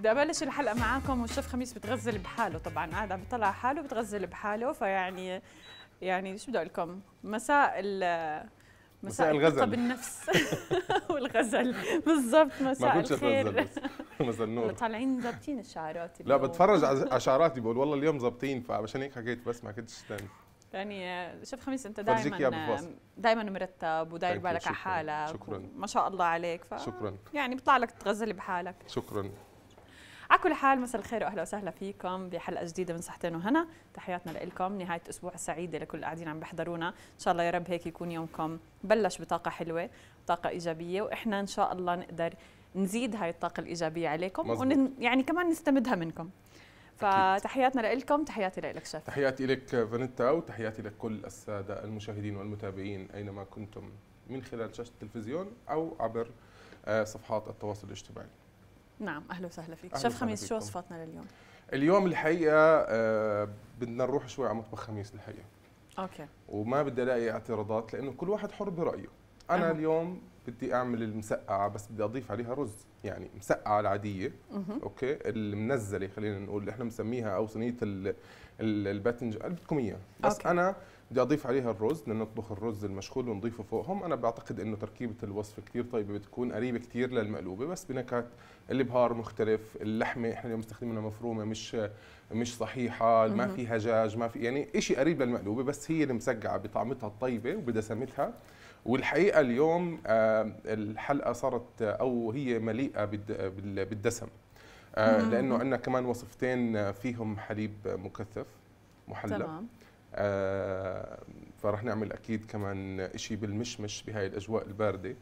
بدي ابلش الحلقه معاكم والشيف خميس بتغزل بحاله طبعا قاعد عم بيطلع حاله بتغزل بحاله فيعني يعني شو بدي اقول لكم مساء ال مساء الغزل بالنفس والغزل بالضبط مساء ما كنتش الخير مساء النور طالعين ظابطين الشعرات لا بتفرج على شعراتي بقول والله اليوم ظابطين فعشان هيك حكيت بس ما كنتش تاني يعني شوف خميس انت دائما دائما مرتب وداير بالك على حالك شكرا ما شاء الله عليك ف شكرا يعني بيطلع لك تغزل بحالك شكرا على كل حال مساء الخير واهلا وسهلا فيكم بحلقه جديده من صحتين وهنا تحياتنا لكم نهايه اسبوع سعيده لكل اللي قاعدين عم بيحضرونا ان شاء الله يا رب هيك يكون يومكم بلش بطاقه حلوه طاقه ايجابيه واحنا ان شاء الله نقدر نزيد هاي الطاقه الايجابيه عليكم ون يعني كمان نستمدها منكم فتحياتنا لكم تحياتي لك شاف تحياتي لك فانيتا وتحياتي لكل الساده المشاهدين والمتابعين اينما كنتم من خلال شاشه التلفزيون او عبر آه، صفحات التواصل الاجتماعي نعم اهلا وسهلا فيك شيف خميس شو وصفاتنا لليوم اليوم الحقيقه آه، بدنا نروح شوي على مطبخ خميس الحقيقه اوكي وما بدي الاقي اعتراضات لانه كل واحد حر برايه انا أه. اليوم بدي اعمل المسقعه بس بدي اضيف عليها رز يعني مسقعه العاديه اوكي المنزله خلينا نقول اللي احنا بنسميها او صينيه الباذنجان اللي بدكم اياها بس أوكي. انا بدي اضيف عليها الرز لنطبخ الرز المشغول ونضيفه فوقهم انا بعتقد انه تركيبه الوصفه كثير طيبه بتكون قريبه كثير للمقلوبه بس بنكهات البهار مختلف اللحمه احنا اليوم مستخدمينها مفرومه مش مش صحيحه ما فيها دجاج ما في يعني شيء قريب للمقلوبه بس هي المسقعه بطعمتها الطيبه وبدسمتها والحقيقه اليوم آه، الحلقه صارت آه، او هي مليئه بالدسم آه، لانه عندنا كمان وصفتين فيهم حليب مكثف محلى تمام فرح نعمل اكيد كمان شيء بالمشمش بهاي الاجواء البارده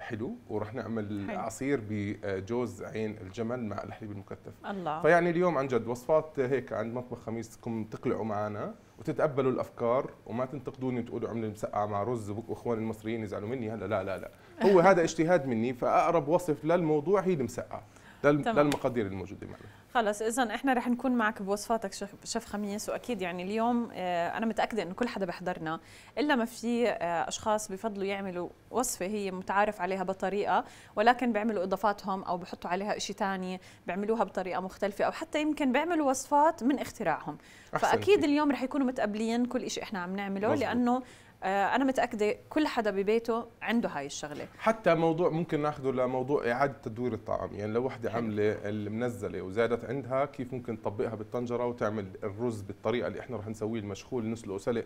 حلو ورح نعمل حلو. عصير بجوز عين الجمل مع الحليب المكثف الله فيعني اليوم عن جد وصفات هيك عند مطبخ خميس تكون تقلعوا معنا وتتقبلوا الافكار وما تنتقدوني وتقولوا عملي مسقعه مع رز واخوان المصريين يزعلوا مني هلا لا لا لا هو هذا اجتهاد مني فاقرب وصف للموضوع هي المسقعه للمقادير الموجوده معنا خلص اذا احنا رح نكون معك بوصفاتك شيف خميس واكيد يعني اليوم آه، انا متاكده انه كل حدا بحضرنا الا ما في آه، اشخاص بفضلوا يعملوا وصفه هي متعارف عليها بطريقه ولكن بيعملوا اضافاتهم او بحطوا عليها شيء ثاني بيعملوها بطريقه مختلفه او حتى يمكن بيعملوا وصفات من اختراعهم فاكيد فيه. اليوم رح يكونوا متقبلين كل شيء احنا عم نعمله مزبوط. لانه آه، انا متاكده كل حدا ببيته عنده هاي الشغله حتى موضوع ممكن ناخذه لموضوع اعاده تدوير الطعام يعني لو وحده عامله المنزله وزادت عندها كيف ممكن تطبقها بالطنجره وتعمل الرز بالطريقه اللي احنا رح نسويه المشخول نسلقه سلق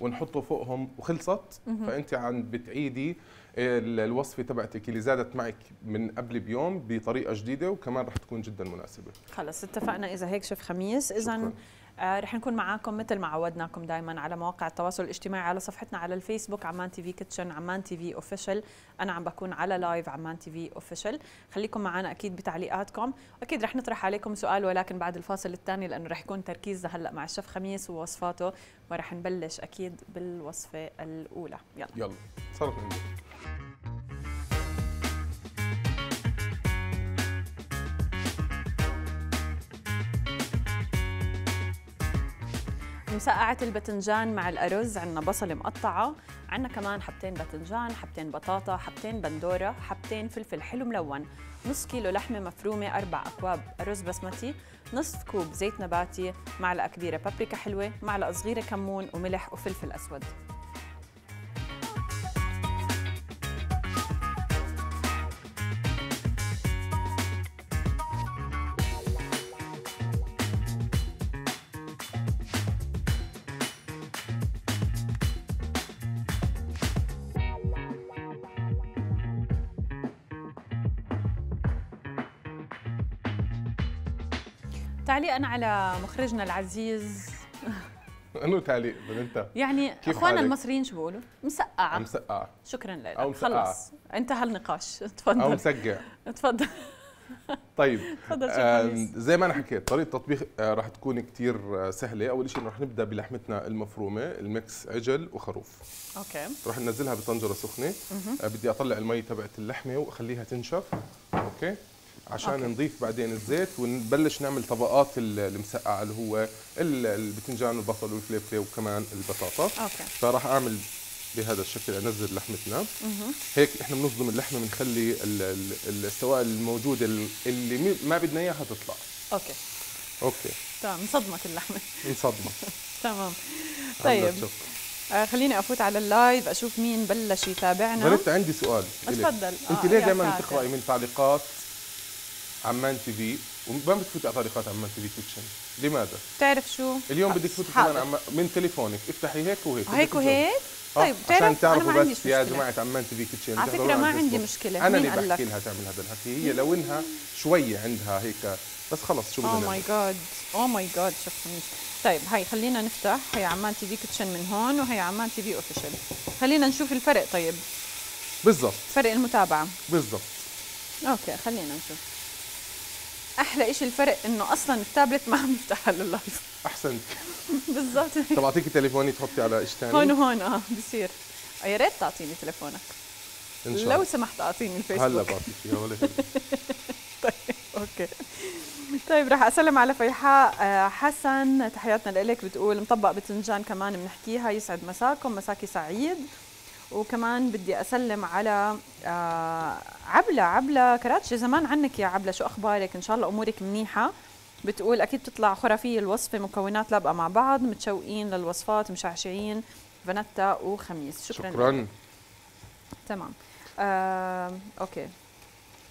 ونحطه فوقهم وخلصت فانت عم بتعيدي الوصفه تبعتك اللي زادت معك من قبل بيوم بطريقه جديده وكمان رح تكون جدا مناسبه خلص اتفقنا اذا هيك شوف خميس اذا آه، رح نكون معاكم مثل ما عودناكم دائما على مواقع التواصل الاجتماعي على صفحتنا على الفيسبوك عمان تي في كيتشن عمان تي في اوفيشال انا عم بكون على لايف عمان تي في اوفيشال خليكم معنا اكيد بتعليقاتكم اكيد رح نطرح عليكم سؤال ولكن بعد الفاصل الثاني لانه رح يكون تركيزنا هلا مع الشيف خميس ووصفاته ورح نبلش اكيد بالوصفه الاولى يلا يلا صرف مسقعة الباذنجان مع الأرز عندنا بصلة مقطعة عندنا كمان حبتين باذنجان حبتين بطاطا حبتين بندورة حبتين فلفل حلو ملون نص كيلو لحمة مفرومة أربع أكواب أرز بسمتي نصف كوب زيت نباتي معلقة كبيرة بابريكا حلوة معلقة صغيرة كمون وملح وفلفل أسود تعليقا على مخرجنا العزيز انه تعليق من انت يعني اخواننا المصريين شو بيقولوا؟ مسقعه مسقعه شكرا لك او مسقعة. خلص انتهى النقاش تفضل او مسقع تفضل طيب تفضل آه، زي ما انا حكيت طريقه التطبيخ آه، راح رح تكون كثير آه، سهله اول شيء رح نبدا بلحمتنا المفرومه المكس عجل وخروف اوكي رح ننزلها بطنجره سخنه بدي اطلع المي تبعت اللحمه واخليها تنشف اوكي عشان أوكي. نضيف بعدين الزيت ونبلش نعمل طبقات المسقعه اللي هو البتنجان والبصل والفليفله وكمان البطاطا أوكي. فراح اعمل بهذا الشكل انزل لحمتنا مه. هيك احنا بنصدم اللحمه بنخلي السوائل الموجوده اللي ما بدنا اياها تطلع اوكي اوكي تمام انصدمت اللحمه انصدمت تمام طيب آه خليني افوت على اللايف اشوف مين بلش يتابعنا غلبت عندي سؤال اتفضل آه، انت آه ليه دائما بتقراي من تعليقات عمان تي في وما بتفوت على تطبيقات عمان تي في كيتشن لماذا؟ بتعرف شو؟ اليوم بدك تفوتي كمان عمان من تليفونك افتحي هيك وهيك هيك وهيك؟ آه، طيب عشان تعرفوا بس مشكلة. يا جماعه عمان تي في كيتشن على فكره ما عندي مشكله انا اللي بحكي لها تعمل هذا الحكي هي لو انها شويه عندها هيك بس خلص شو بدنا او ماي جاد او ماي جاد شفتنيش طيب هاي خلينا نفتح هي عمان تي في كيتشن من هون وهي عمان تي في اوفيشال خلينا نشوف الفرق طيب بالضبط فرق المتابعه بالضبط اوكي خلينا نشوف احلى شيء الفرق انه اصلا التابلت ما عم يفتح اللايف احسنت بالضبط طب اعطيكي تليفوني تحطي على ايش ثاني هون وهون اه بصير يا ريت تعطيني تليفونك إن شاء الله. لو سمحت اعطيني الفيسبوك هلا بعطيك اياه ولا طيب اوكي طيب رح اسلم على فيحاء آه، حسن تحياتنا لك بتقول مطبق بتنجان كمان بنحكيها يسعد مساكم مساكي سعيد وكمان بدي اسلم على آه، عبله عبله كراتش زمان عنك يا عبله شو اخبارك ان شاء الله امورك منيحه بتقول اكيد بتطلع خرافيه الوصفه مكونات لابقه مع بعض متشوقين للوصفات مشعشعين فانتا وخميس شكرا شكرا لك. تمام آه، اوكي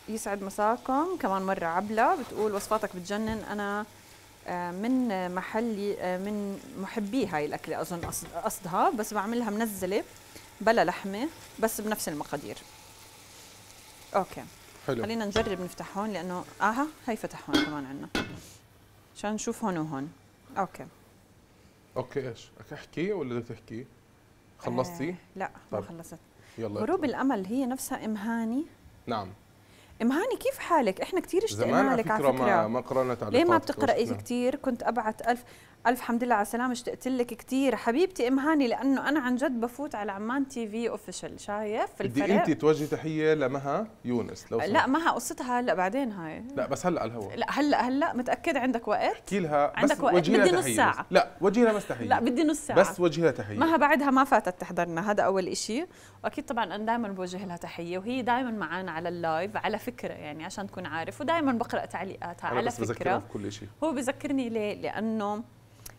يسعد مساكم كمان مره عبله بتقول وصفاتك بتجنن انا آه، من محلي آه، من محبي هاي الاكله اظن قصدها بس بعملها منزله بلا لحمه بس بنفس المقادير اوكي حلو خلينا نجرب نفتح هون لانه اها هي فتح هون كمان عندنا عشان نشوف هون وهون اوكي اوكي ايش احكي ولا بدك تحكي خلصتي آه لا طب. ما طيب. خلصت يلا غروب يطلع. الامل هي نفسها ام هاني نعم ام هاني كيف حالك احنا كتير اشتقنا لك على فكره ما, ما قرانا تعليقات ليه ما بتقراي كتير كنت ابعت ألف الف حمد لله على السلامه اشتقت لك كثير حبيبتي ام هاني لانه انا عن جد بفوت على عمان تي في اوفيشال شايف الفرق بدي انت توجهي تحيه لمها يونس لو لا مها قصتها هلا بعدين هاي لا بس هلا على الهواء لا هلا هلا متاكد عندك وقت احكي لها عندك وقت بدي نص ساعه لا وجهي لها بس تحيه لا بدي نص ساعه بس وجهي لها تحيه مها بعدها ما فاتت تحضرنا هذا اول شيء واكيد طبعا انا دائما بوجه لها تحيه وهي دائما معنا على اللايف على فكره يعني عشان تكون عارف ودائما بقرا تعليقاتها على بس فكره بذكرها شيء هو بذكرني ليه لانه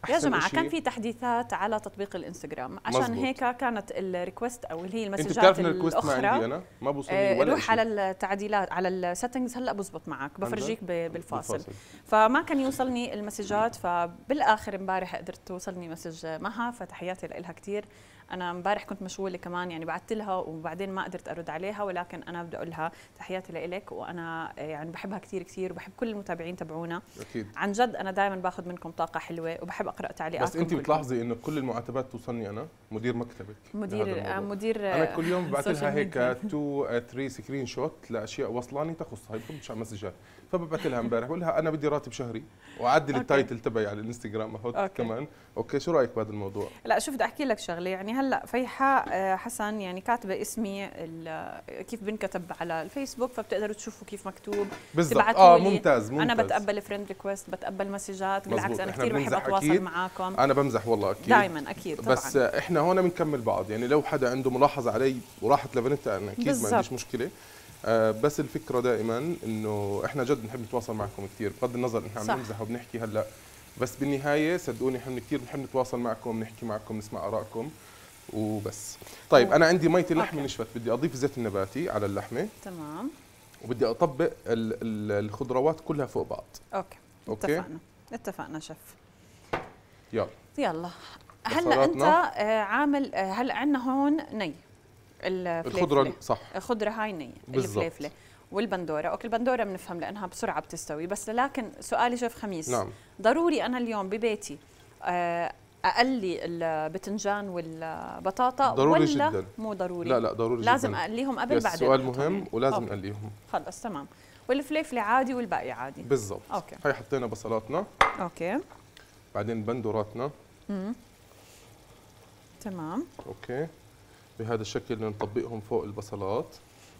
يا جماعه كان في تحديثات على تطبيق الانستغرام عشان مزبوط. هيك كانت الريكوست او اللي هي المسجات الاخرى ما عندي انا ما بوصل آه ولا روح على التعديلات على السيتنجز هلا بزبط معك بفرجيك بالفاصل. بالفاصل فما كان يوصلني المسجات فبالاخر امبارح قدرت توصلني مسج معها فتحياتي لها كثير انا امبارح كنت مشغوله كمان يعني بعثت لها وبعدين ما قدرت ارد عليها ولكن انا بدي اقول لها تحياتي لك وانا يعني بحبها كثير كثير وبحب كل المتابعين تبعونا اكيد عن جد انا دائما باخذ منكم طاقه حلوه وبحب اقرا تعليقاتكم بس انت بتلاحظي انه كل المعاتبات توصلني انا مدير مكتبك مدير مدير انا كل يوم ببعث لها هيك 2 3 سكرين شوت لاشياء وصلاني تخصها هي مسجات فببعت لها امبارح بقول لها انا بدي راتب شهري واعدل التايتل تبعي على الانستغرام احط أوكي. كمان اوكي شو رايك بهذا الموضوع لا شوف بدي احكي لك شغله يعني هلا فيحاء آه، حسن يعني كاتبه اسمي آه، كيف بنكتب على الفيسبوك فبتقدروا تشوفوا كيف مكتوب بالضبط اه ممتاز ممتاز انا بتقبل فريند ريكويست بتقبل مسجات بالعكس انا كثير بحب اتواصل معاكم انا بمزح والله اكيد دائما اكيد طبعا بس احنا هون بنكمل بعض يعني لو حدا عنده ملاحظه علي وراحت لبنتها انا اكيد ما عنديش مشكله آه، بس الفكره دائما انه احنا جد بنحب نتواصل معكم كثير بغض النظر ان احنا عم نمزح وبنحكي هلا بس بالنهايه صدقوني احنا كثير بنحب نتواصل معكم نحكي معكم نسمع ارائكم وبس طيب انا عندي ميه اللحمه نشفت بدي اضيف الزيت النباتي على اللحمه تمام وبدي اطبق الخضروات كلها فوق بعض اوكي, أوكي. اتفقنا اتفقنا شف يلا يلا هلا انت آه، عامل آه، هلا عندنا هون ني الخضره صح الخضره هاي نية الفليفله والبندوره اوكي البندوره بنفهم لانها بسرعه بتستوي بس لكن سؤالي شوف خميس نعم. ضروري انا اليوم ببيتي آه، اقلي البتنجان والبطاطا ضروري ولا جدا. مو ضروري لا لا ضروري لازم جداً. اقليهم قبل بعدين سؤال مهم ولازم أوكي. اقليهم خلص تمام والفليفله عادي والباقي عادي بالضبط اوكي هي حطينا بصلاتنا اوكي بعدين بندوراتنا امم تمام اوكي بهذا الشكل نطبقهم فوق البصلات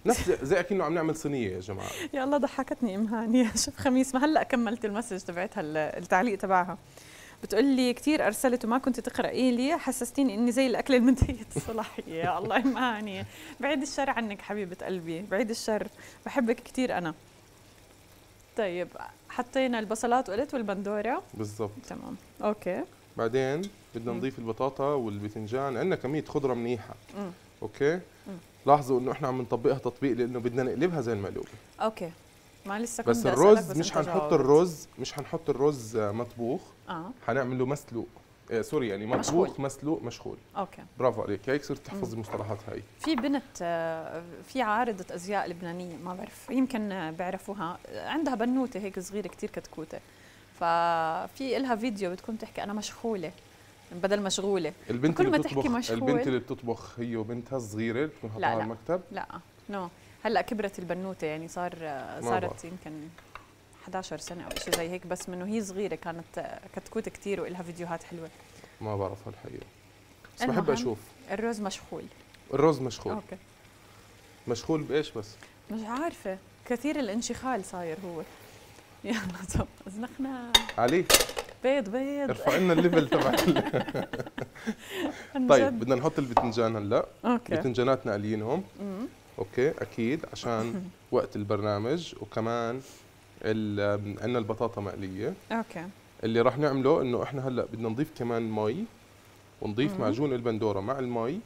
نفس زي اكنه عم نعمل صينيه يا جماعه يا الله ضحكتني ام هانيه شوف خميس ما هلا كملت المسج تبعتها التعليق تبعها بتقول لي كثير ارسلت وما كنت تقراي لي حسستيني اني زي الاكله المنتهيه الصلاحيه يا الله ام هانيه بعيد الشر عنك حبيبه قلبي بعيد الشر بحبك كثير انا طيب حطينا البصلات وقلت والبندوره بالضبط تمام اوكي بعدين بدنا نضيف البطاطا والباذنجان عندنا كميه خضره منيحه مم. اوكي مم. لاحظوا انه احنا عم نطبقها تطبيق لانه بدنا نقلبها زي المقلوبه اوكي ما لسه كنت بس الرز بس مش هنحط الرز مش هنحط الرز مطبوخ اه حنعمله مسلوق إيه سوري يعني مطبوخ مشغول. مسلوق مشغول اوكي برافو عليك هيك صرت تحفظ المصطلحات هاي في بنت آه، في عارضه ازياء لبنانيه ما بعرف يمكن بيعرفوها عندها بنوته هيك صغيره كثير كتكوته ففي إلها فيديو بتكون تحكي أنا مشغولة بدل مشغولة البنت كل ما تحكي مشغول البنت اللي بتطبخ هي وبنتها الصغيرة بتكون حاطاها على المكتب لا نو no. هلا كبرت البنوتة يعني صار صارت يمكن 11 سنة أو شيء زي هيك بس منه هي صغيرة كانت كتكوت كثير وإلها فيديوهات حلوة ما بعرفها الحقيقة بس بحب أشوف الرز مشغول الرز مشغول أوكي مشغول بإيش بس؟ مش عارفة كثير الانشغال صاير هو يلا طب زنخنا علي بيض بيض ارفع لنا الليفل تبع طيب بدنا نحط البتنجان هلا اوكي بتنجاناتنا قليينهم اوكي اكيد عشان وقت البرنامج وكمان عندنا البطاطا مقليه اوكي اللي راح نعمله انه احنا هلا بدنا نضيف كمان مي ونضيف معجون البندوره مع المي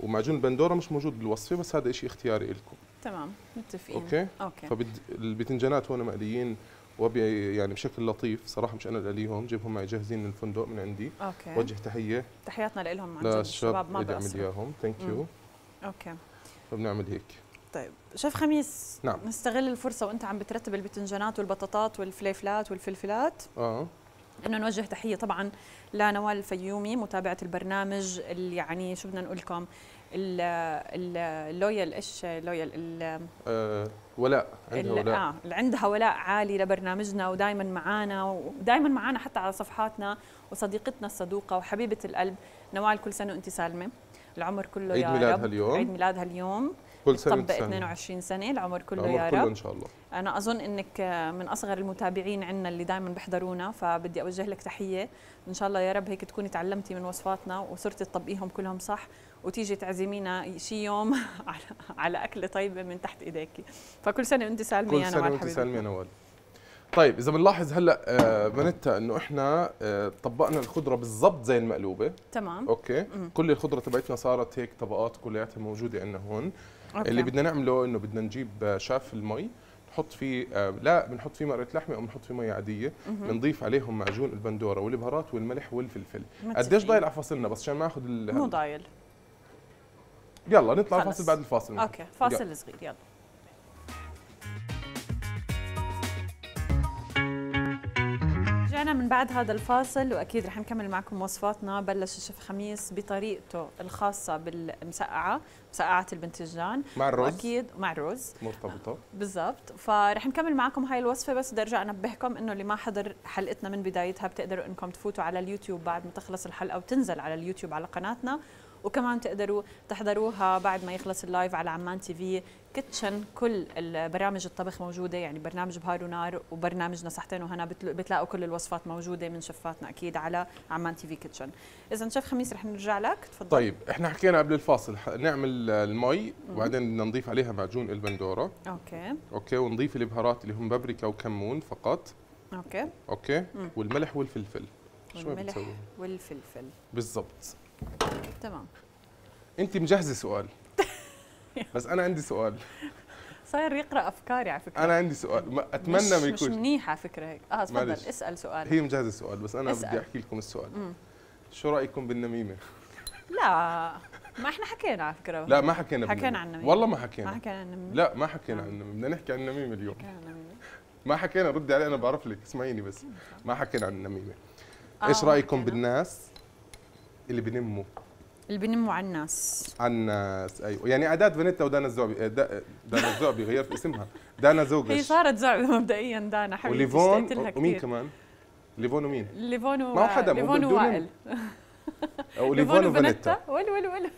ومعجون البندوره مش موجود بالوصفه بس هذا شيء اختياري لكم تمام متفقين اوكي اوكي فالبتنجانات هون مقليين وبي يعني بشكل لطيف صراحه مش انا اللي اقليهم جيبهم معي جاهزين من الفندق من عندي اوكي وجه تحيه تحياتنا لهم عن جد الشباب ما بنعمل اياهم ثانك يو اوكي فبنعمل هيك طيب شيف خميس نعم نستغل الفرصه وانت عم بترتب البتنجانات والبطاطات والفليفلات والفلفلات اه انه نوجه تحيه طبعا لنوال الفيومي متابعه البرنامج اللي يعني شو بدنا نقول لكم اللويال ايش لويال أه ولاء عندها ولاء اه عندها ولاء عالي لبرنامجنا ودائما معانا ودائما معانا حتى على صفحاتنا وصديقتنا الصدوقه وحبيبه القلب نوال كل سنه وانت سالمه العمر كله عيد يا ميلادها رب اليوم عيد ميلادها اليوم كل سنه طبق 22 سنه العمر كله العمر يا كله رب ان شاء الله انا اظن انك من اصغر المتابعين عندنا اللي دائما بيحضرونا فبدي اوجه لك تحيه ان شاء الله يا رب هيك تكوني تعلمتي من وصفاتنا وصرتي تطبقيهم كلهم صح وتيجي تعزمينا شي يوم على على اكله طيبه من تحت ايديك فكل سنه وانت سالمه كل سنه وانت سالمه نوال طيب اذا بنلاحظ هلا بنتا آه، انه احنا آه، طبقنا الخضره بالضبط زي المقلوبه تمام اوكي كل الخضره تبعتنا صارت هيك طبقات كلياتها موجوده عندنا هون أوكي. اللي بدنا نعمله انه بدنا نجيب آه، شاف المي نحط فيه لا بنحط فيه مرقه لحمه او بنحط فيه مي عاديه بنضيف عليهم معجون البندوره والبهارات والملح والفلفل قديش ضايل على فاصلنا بس عشان ما اخذ مو ضايل يلا نطلع فاصل بعد الفاصل اوكي فاصل يلا. صغير يلا رجعنا من بعد هذا الفاصل واكيد رح نكمل معكم وصفاتنا بلش الشيف خميس بطريقته الخاصه بالمسقعه مسقعه البنتجان مع الرز اكيد مع الرز مرتبطه آه، بالضبط فرح نكمل معكم هاي الوصفه بس بدي ارجع انبهكم انه اللي ما حضر حلقتنا من بدايتها بتقدروا انكم تفوتوا على اليوتيوب بعد ما تخلص الحلقه وتنزل على اليوتيوب على قناتنا وكمان تقدروا تحضروها بعد ما يخلص اللايف على عمان تي في كيتشن كل البرامج الطبخ موجوده يعني برنامج بهار ونار وبرنامجنا صحتين وهنا بتلاقوا كل الوصفات موجوده من شفاتنا اكيد على عمان تي في كيتشن اذا شيف خميس رح نرجع لك تفضل طيب احنا حكينا قبل الفاصل نعمل المي وبعدين بدنا نضيف عليها معجون البندوره اوكي اوكي ونضيف البهارات اللي هم بابريكا وكمون فقط اوكي اوكي مم. والملح والفلفل والملح شو والملح والفلفل بالضبط تمام انت مجهزه سؤال بس انا عندي سؤال صاير يقرا افكاري على فكره انا عندي سؤال اتمنى ما يكون مش منيحه فكره هيك اه تفضل اسال سؤال هي مجهزه السؤال بس انا اسأل. بدي احكي لكم السؤال مم. شو رايكم بالنميمه لا ما احنا حكينا على فكره لا ما حكينا حكينا عن النميمه والله ما حكينا ما حكينا عن النميمه لا ما حكينا آه. عن النميمه بدنا نحكي عن النميمه اليوم حكينا عن النميمه ما حكينا ردي علي انا بعرف لك اسمعيني بس ما حكينا عن النميمه آه، ايش رايكم بالناس اللي بنمه اللي بنموا على الناس على الناس ايوه يعني اداه فينيتا ودانا الزعبي أه، دانا الزعبي غيرت اسمها دانا زوجش هي صارت زعبي مبدئيا دانا حبيبتي وليفون ومين كمان ليفون ومين ليفون و... ما هو حدا ليفون ووائل وليفون وفانيتا ولو ولو ولو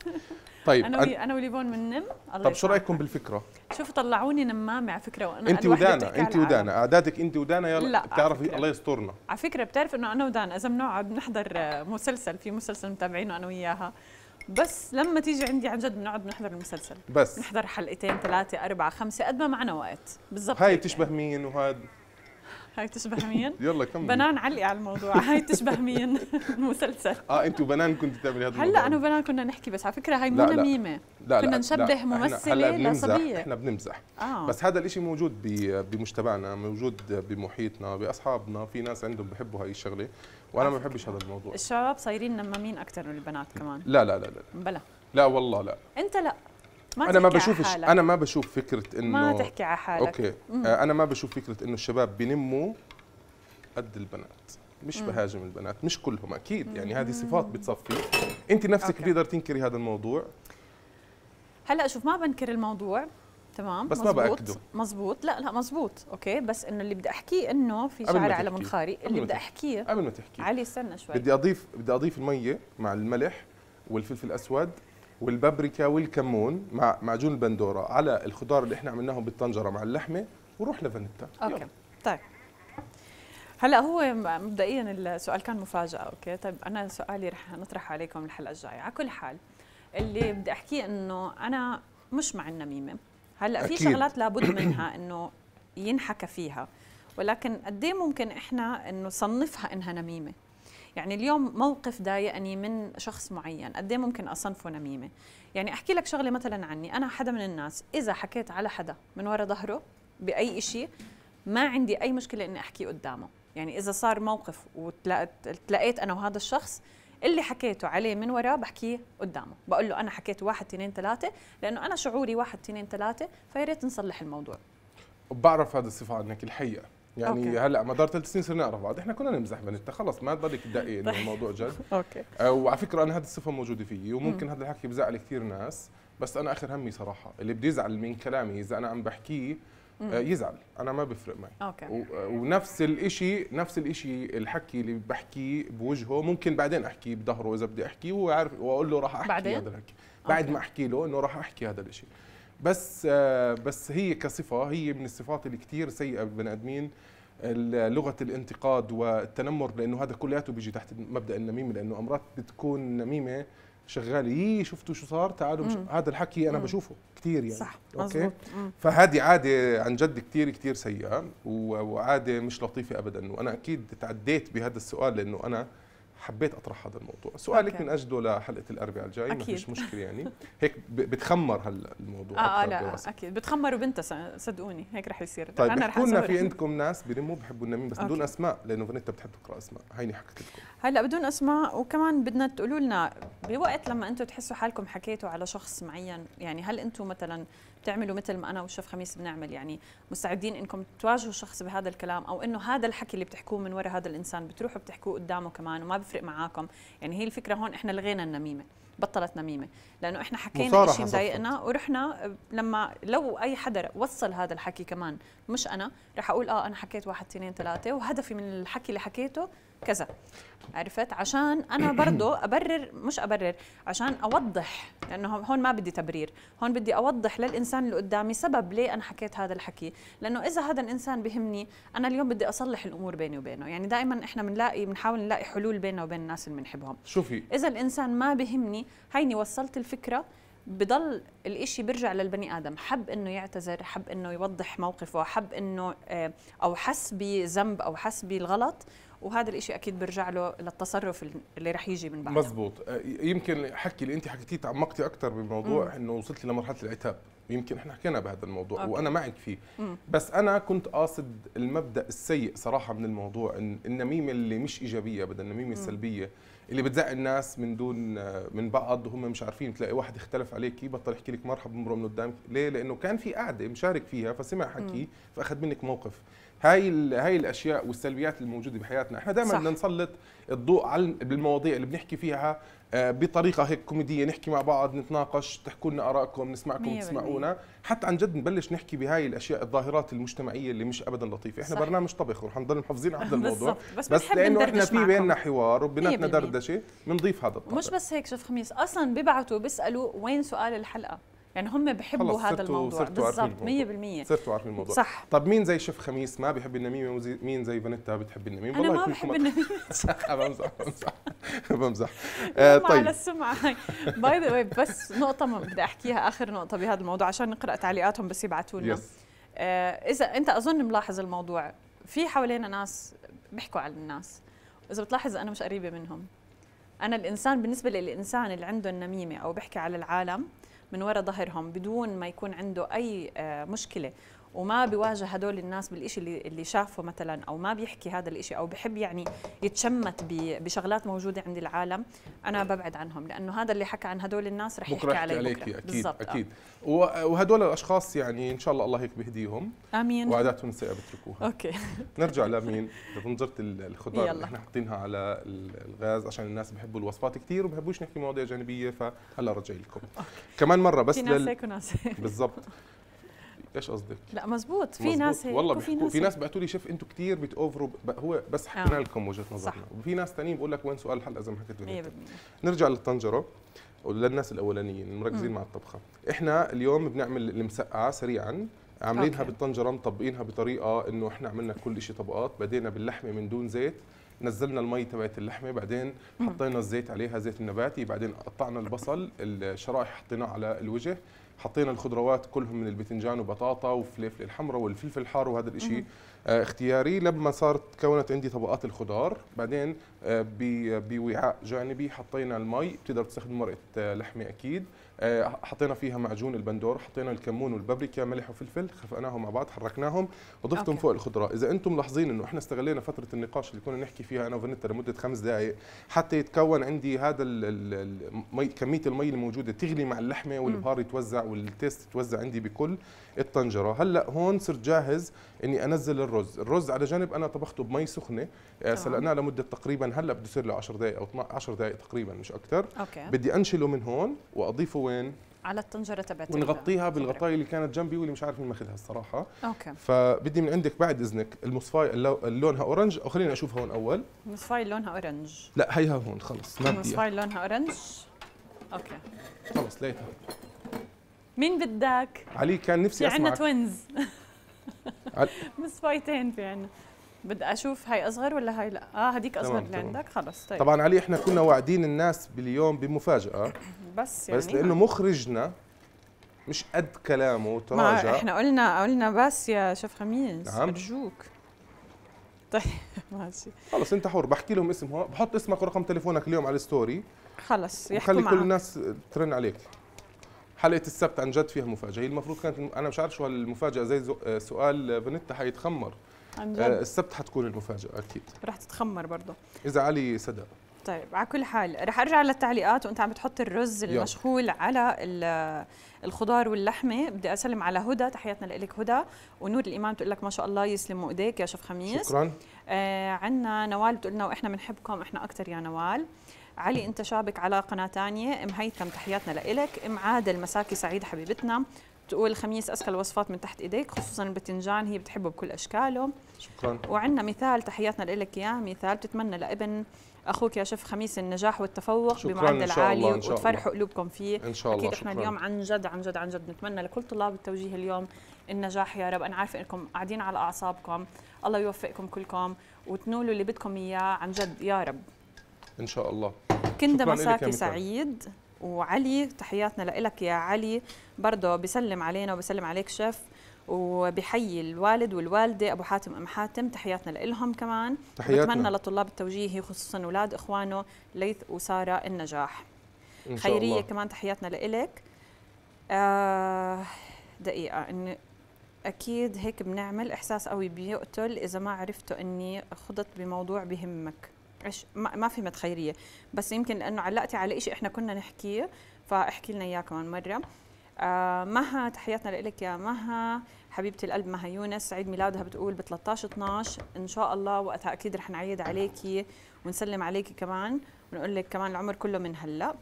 طيب انا انا وليفون من نم الله طب شو رايكم بالفكره؟ شوف طلعوني نمامة على فكره وانا انت ودانا انت ودانا اعدادك انت ودانا يلا لا بتعرفي الله يسترنا على فكره بتعرف انه انا ودانا اذا بنقعد بنحضر مسلسل في مسلسل متابعينه انا وياها بس لما تيجي عندي عن جد بنقعد بنحضر المسلسل بس بنحضر حلقتين ثلاثه اربعه خمسه قد ما معنا وقت بالضبط هاي يعني. بتشبه يعني. مين وهذا هاي تشبه مين؟ يلا كمل بنان علقي على الموضوع هاي تشبه مين؟ المسلسل اه انتوا بنان كنت تعملي هذا هلا انا وبنان كنا نحكي بس على فكره هاي مو نميمه لا كنا لا نشبه لا ممثله لصبيه بنمزح احنا بنمزح آه. بس هذا الشيء موجود بمجتمعنا موجود بمحيطنا باصحابنا في ناس عندهم بحبوا هاي الشغله وانا ما بحبش هذا الموضوع الشباب صايرين نمامين اكثر من البنات كمان لا لا لا لا بلا لا والله لا انت لا ما انا ما بشوف حالك. انا ما بشوف فكره انه ما تحكي على حالك اوكي مم. آه، انا ما بشوف فكره انه الشباب بنموا قد البنات مش مم. بهاجم البنات مش كلهم اكيد مم. يعني هذه صفات بتصفي انت نفسك بتقدر تنكري هذا الموضوع هلا شوف ما بنكر الموضوع تمام بس مزبوط. ما باكده مزبوط لا لا مزبوط اوكي بس انه اللي بدي احكيه انه في شعر على منخاري اللي بدي احكيه قبل ما تحكي علي استنى شوي بدي اضيف بدي اضيف الميه مع الملح والفلفل الاسود والبابريكا والكمون مع معجون البندوره على الخضار اللي احنا عملناهم بالطنجره مع اللحمه وروح لفانيتا اوكي طيب هلا هو مبدئيا السؤال كان مفاجاه اوكي طيب انا سؤالي رح نطرح عليكم الحلقه الجايه على كل حال اللي بدي احكيه انه انا مش مع النميمه هلا في شغلات لابد منها انه ينحكى فيها ولكن قد إيه ممكن احنا انه نصنفها انها نميمه يعني اليوم موقف ضايقني من شخص معين قد إيه ممكن اصنفه نميمه يعني احكي لك شغله مثلا عني انا حدا من الناس اذا حكيت على حدا من ورا ظهره باي شيء ما عندي اي مشكله اني احكيه قدامه يعني اذا صار موقف وتلاقيت انا وهذا الشخص اللي حكيته عليه من وراه بحكيه قدامه بقول له انا حكيت واحد اثنين ثلاثه لانه انا شعوري واحد اثنين ثلاثه فيا ريت نصلح الموضوع بعرف هذا الصفه عنك الحقيقه يعني أوكي. هلا مدار ثلاث سنين صرنا نعرف بعض احنا كنا نمزح بنت خلص ما تضلك تدقي انه الموضوع جد اوكي آه، وعلى فكره انا هذه الصفه موجوده فيي وممكن هذا الحكي بزعل كثير ناس بس انا اخر همي صراحه اللي بده يزعل من كلامي اذا انا عم بحكيه آه، يزعل انا ما بفرق معي أوكي. آه، ونفس الشيء نفس الشيء الحكي اللي بحكيه بوجهه ممكن بعدين احكيه بظهره اذا بدي احكيه وعارف عارف واقول له راح احكي بعدين؟ هذا الحكي بعد أوكي. ما احكي له انه راح احكي هذا الشيء بس بس هي كصفه هي من الصفات اللي كثير سيئه بالبني ادمين لغه الانتقاد والتنمر لانه هذا كلياته بيجي تحت مبدا النميمه لانه امرات بتكون نميمه شغاله يي شفتوا شو صار تعالوا مش هذا الحكي انا مم. بشوفه كثير يعني صح اوكي فهذه عاده عن جد كثير كثير سيئه وعاده مش لطيفه ابدا وانا اكيد تعديت بهذا السؤال لانه انا حبيت اطرح هذا الموضوع سؤالك أوكي. من اجله لحلقه الاربعاء الجاي ما فيش مشكله يعني هيك بتخمر هلا الموضوع اه, آه لا اكيد بتخمر وبنت صدقوني هيك رح يصير طيب انا رح كنا في عندكم ناس بيرموا بحبوا النميم بس أوكي. بدون اسماء لانه فنيتا بتحب تقرا اسماء هيني حكيت لكم هلا بدون اسماء وكمان بدنا تقولوا لنا بوقت لما انتم تحسوا حالكم حكيتوا على شخص معين يعني هل انتم مثلا بتعملوا مثل ما انا والشيف خميس بنعمل يعني مستعدين انكم تواجهوا شخص بهذا الكلام او انه هذا الحكي اللي بتحكوه من وراء هذا الانسان بتروحوا بتحكوه قدامه كمان وما بفرق معاكم يعني هي الفكره هون احنا لغينا النميمه بطلت نميمه لانه احنا حكينا شيء مضايقنا ورحنا لما لو اي حدا وصل هذا الحكي كمان مش انا رح اقول اه انا حكيت واحد اثنين ثلاثه وهدفي من الحكي اللي حكيته كذا عرفت عشان انا برضه ابرر مش ابرر عشان اوضح لانه هون ما بدي تبرير هون بدي اوضح للانسان اللي قدامي سبب ليه انا حكيت هذا الحكي لانه اذا هذا الانسان بهمني انا اليوم بدي اصلح الامور بيني وبينه يعني دائما احنا بنلاقي بنحاول نلاقي حلول بيننا وبين الناس اللي بنحبهم شوفي اذا الانسان ما بهمني هيني وصلت الفكره بضل الإشي بيرجع للبني آدم حب إنه يعتذر حب إنه يوضح موقفه حب إنه آه، أو حس بذنب أو حس بالغلط وهذا الإشي أكيد برجع له للتصرف اللي رح يجي من بعدها مزبوط أه، يمكن حكي اللي أنت حكيتيه تعمقتي أكثر بالموضوع مم. إنه وصلت لمرحلة العتاب يمكن احنا حكينا بهذا الموضوع أوكي. وانا معك فيه مم. بس انا كنت قاصد المبدا السيء صراحه من الموضوع إن النميمه اللي مش ايجابيه بدل النميمه السلبيه اللي بتزعق الناس من دون من بعض وهم مش عارفين تلاقي واحد اختلف عليك بطل يحكي لك مرحبا بمر من قدامك ليه لانه كان في قعده مشارك فيها فسمع حكي فاخذ منك موقف هاي هاي الاشياء والسلبيات الموجوده بحياتنا احنا دائما بدنا نسلط الضوء على بالمواضيع اللي بنحكي فيها آه، بطريقه هيك كوميديه نحكي مع بعض نتناقش تحكوا لنا ارائكم نسمعكم تسمعونا حتى عن جد نبلش نحكي بهاي الاشياء الظاهرات المجتمعيه اللي مش ابدا لطيفه احنا صح. برنامج طبخ ورح نضل محافظين على هذا الموضوع بس, بس لانه احنا في بيننا حوار وبيناتنا دردشه بنضيف هذا الطبخ مش بس هيك شوف خميس اصلا بيبعتوا بيسالوا وين سؤال الحلقه يعني هم بحبوا هذا الموضوع بالضبط 100% صرتوا عارفين الموضوع صح طب مين زي شيف خميس ما بيحب النميمه ومين زي فانيتا بتحب النميمه انا ما بحب النميمه بمزح بمزح بمزح آه طيب على السمعه هاي باي ذا واي بس نقطه ما بدي احكيها اخر نقطه بهذا الموضوع عشان نقرا تعليقاتهم بس يبعثوا لنا yes. آه اذا انت اظن ملاحظ الموضوع في حوالينا ناس بيحكوا على الناس اذا بتلاحظ انا مش قريبه منهم انا الانسان بالنسبه للانسان اللي عنده النميمه او بحكي على العالم من وراء ظهرهم بدون ما يكون عنده اي آه، مشكله وما بيواجه هدول الناس بالإشي اللي, اللي شافه مثلا أو ما بيحكي هذا الإشي أو بحب يعني يتشمت بشغلات موجودة عند العالم أنا ببعد عنهم لأنه هذا اللي حكى عن هدول الناس رح يحكي علي عليك أكيد بالزبط. آه. أكيد وهدول الأشخاص يعني إن شاء الله الله هيك بيهديهم آمين وعاداتهم السيئة بتركوها أوكي نرجع لمين بنظرة الخضار اللي احنا حاطينها على الغاز عشان الناس بحبوا الوصفات كثير وبحبوش نحكي مواضيع جانبية فهلا رجعي لكم أوكي. كمان مرة بس في ناس لل... بالضبط ايش قصدك لا مزبوط في ناس هيك والله في ناس ناس بقتوا لي شيف انتم كثير بتوفروا هو بس آه. حكينا آه. لكم وجهه نظرنا وفي ناس ثانيين بقول لك وين سؤال الحلقه زي ما حكيت نرجع للطنجره وللناس الاولانيين المركزين مم. مع الطبخه احنا اليوم بنعمل المسقعه سريعا عاملينها أوكي. بالطنجره مطبقينها بطريقه انه احنا عملنا كل شيء طبقات بدينا باللحمه من دون زيت نزلنا المي تبعت اللحمه بعدين حطينا الزيت عليها زيت النباتي بعدين قطعنا البصل الشرائح حطيناه على الوجه حطينا الخضروات كلهم من الباذنجان وبطاطا وفليفل الحمراء والفلفل الحار وهذا الشيء آه اختياري لما صارت تكونت عندي طبقات الخضار بعدين آه بوعاء جانبي حطينا المي بتقدر تستخدم مرقه آه، لحمه اكيد آه، حطينا فيها معجون البندور حطينا الكمون والبابريكا ملح وفلفل خفقناهم مع بعض حركناهم وضفتهم أوكي. فوق الخضره اذا انتم ملاحظين انه احنا استغلينا فتره النقاش اللي كنا نحكي فيها انا وفانيتا لمده خمس دقائق حتى يتكون عندي هذا المي كميه المي الموجوده تغلي مع اللحمه والبهار يتوزع والتيست يتوزع عندي بكل الطنجره هلا هون صرت جاهز اني انزل الرز الرز على جنب انا طبخته بمي سخنه آه، سلقناه لمده تقريبا هلا بده يصير له 10 دقائق او 10 دقائق تقريبا مش اكثر أوكي. بدي انشله من هون واضيفه وين على الطنجره تبعتي ونغطيها بالغطايه اللي كانت جنبي واللي مش عارف مين ماخذها الصراحه اوكي فبدي من عندك بعد اذنك المصفاي لونها اورنج او خليني اشوفها هون اول المصفاي لونها اورنج لا هيها هون خلص ما المصفاي لونها اورنج اوكي خلص لقيتها مين بدك؟ علي كان نفسي اسمعك في عنا توينز مصفايتين فايتين في عنا بدي اشوف هاي اصغر ولا هاي لا اه هديك اصغر اللي عندك خلص طيب طبعا علي احنا كنا واعدين الناس باليوم بمفاجاه بس يعني بس لانه مخرجنا مش قد كلامه تراجع ما احنا قلنا قلنا بس يا شيف خميس نعم. ارجوك طيب ماشي خلص انت حر بحكي لهم اسمه بحط اسمك ورقم تليفونك اليوم على الستوري خلص يحكوا معك كل الناس ترن عليك حلقه السبت عن جد فيها مفاجاه هي المفروض كانت انا مش عارف شو هالمفاجاه زي آه، سؤال آه، فانيتا حيتخمر عن آه، جد. السبت حتكون المفاجاه اكيد رح تتخمر برضه اذا علي صدق طيب على كل حال رح ارجع للتعليقات وانت عم بتحط الرز المشغول على الخضار واللحمه بدي اسلم على هدى تحياتنا لك هدى ونور الايمان بتقول لك ما شاء الله يسلموا ايديك يا شيف خميس شكرا آه عندنا نوال بتقول لنا واحنا بنحبكم احنا اكثر يا نوال علي انت شابك على قناه ثانيه ام هيثم تحياتنا لك ام عادل مساكي سعيد حبيبتنا تقول خميس اسهل الوصفات من تحت ايديك خصوصا البتنجان هي بتحبه بكل اشكاله شكرا وعندنا مثال تحياتنا لك يا مثال بتتمنى لابن اخوك يا شيف خميس النجاح والتفوق بمعدل عالي وتفرحوا قلوبكم فيه ان شاء الله اكيد احنا اليوم عن جد عن جد عن جد نتمنى لكل طلاب التوجيه اليوم النجاح يا رب انا عارفه انكم قاعدين على اعصابكم الله يوفقكم كلكم وتنولوا اللي بدكم اياه عن جد يا رب ان شاء الله كندا مساكي سعيد وعلي تحياتنا لك يا علي برضه بسلم علينا وبسلم عليك شيف وبحيي الوالد والوالده ابو حاتم ام حاتم تحياتنا لهم كمان تحياتنا. بتمنى لطلاب التوجيهي خصوصا اولاد اخوانه ليث وساره النجاح إن شاء خيريه الله. كمان تحياتنا لك آه، دقيقه ان اكيد هيك بنعمل احساس قوي بيقتل اذا ما عرفتوا اني خضت بموضوع بهمك ما في متخيريه بس يمكن لانه علقتي على شيء احنا كنا نحكيه فاحكي لنا اياه كمان مره آه مها تحياتنا لك يا مها حبيبه القلب مها يونس عيد ميلادها بتقول ب 13 12 ان شاء الله وقتها اكيد رح نعيد عليكي ونسلم عليكي كمان ونقول لك كمان العمر كله من هلا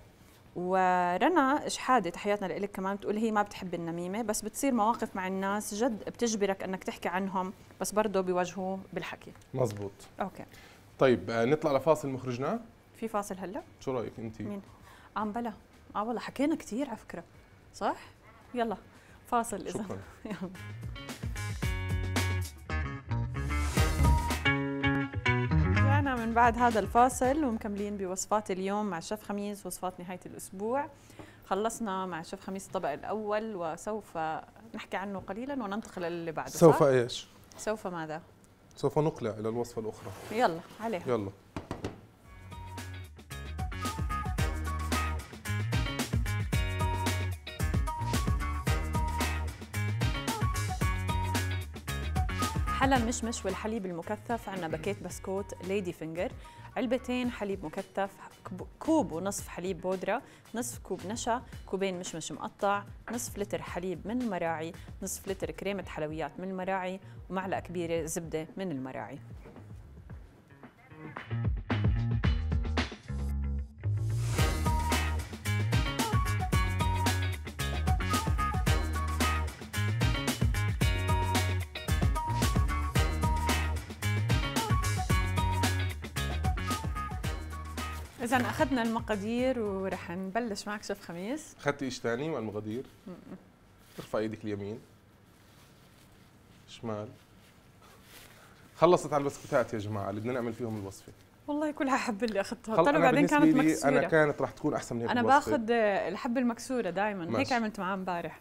ورنا شحاده تحياتنا لك كمان بتقول هي ما بتحب النميمه بس بتصير مواقف مع الناس جد بتجبرك انك تحكي عنهم بس برضه بيواجهوه بالحكي مزبوط اوكي طيب آه، نطلع لفاصل مخرجنا في فاصل هلا شو رايك انت مين عم بلا اه والله حكينا كثير على فكره صح يلا فاصل اذا شكرا يلا. من بعد هذا الفاصل ومكملين بوصفات اليوم مع شيف خميس وصفات نهاية الأسبوع خلصنا مع شيف خميس الطبق الأول وسوف نحكي عنه قليلا وننتقل للي بعده سوف إيش؟ سوف ماذا؟ سوف نقلع إلى الوصفة الأخرى يلا عليها يلا حلا المشمش والحليب المكثف عندنا باكيت بسكوت ليدي فينجر علبتين حليب مكثف كوب ونصف حليب بودرة نصف كوب نشا كوبين مشمش مقطع نصف لتر حليب من المراعي نصف لتر كريمة حلويات من المراعي ومعلقة كبيرة زبدة من المراعي اذا اخذنا المقادير ورح نبلش معك شيف خميس اخذتي ايش ثاني مع المقادير ارفع ايدك اليمين شمال خلصت على البسكوتات يا جماعه اللي بدنا نعمل فيهم الوصفه والله كلها حبه اللي اخذتها خل... طلع بعدين كانت مكسوره انا كانت رح تكون احسن من هيك انا باخذ الحبه المكسوره دائما هيك عملت معاه امبارح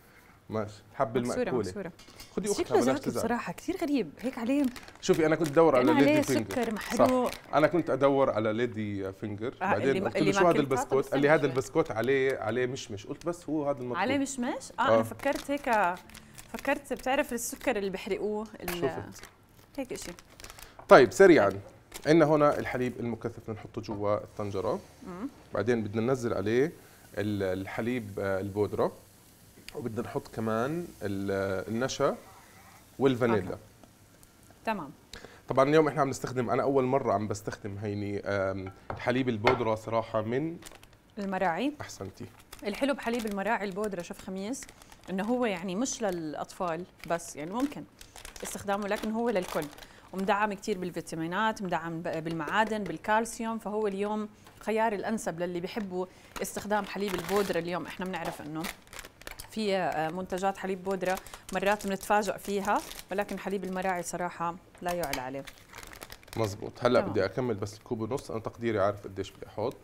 ماشي حب المأكولة خدي اختها شكله زهقت بصراحة كثير غريب هيك عليه شوفي انا كنت ادور على ليدي فينجر سكر محروق انا كنت ادور على ليدي فينجر آه بعدين قلت له شو هذا البسكوت قال لي هذا البسكوت عليه عليه مشمش قلت بس هو هذا المطلوب عليه مشمش؟ آه, اه انا فكرت هيك فكرت بتعرف السكر اللي بحرقوه هيك شيء طيب سريعا عندنا هنا الحليب المكثف بنحطه جوا الطنجرة بعدين بدنا ننزل عليه الحليب آه، البودرة وبدنا نحط كمان النشا والفانيلا تمام طبعا اليوم احنا عم نستخدم انا اول مره عم بستخدم هيني حليب البودره صراحه من المراعي احسنتي الحلو بحليب المراعي البودره شوف خميس انه هو يعني مش للاطفال بس يعني ممكن استخدامه لكن هو للكل ومدعم كثير بالفيتامينات مدعم بالمعادن بالكالسيوم فهو اليوم خيار الانسب للي بيحبوا استخدام حليب البودره اليوم احنا بنعرف انه في آه، منتجات حليب بودره مرات بنتفاجئ فيها ولكن حليب المراعي صراحه لا يعلى عليه مزبوط هلا نعم. بدي اكمل بس الكوب ونص انا تقديري عارف قديش بدي احط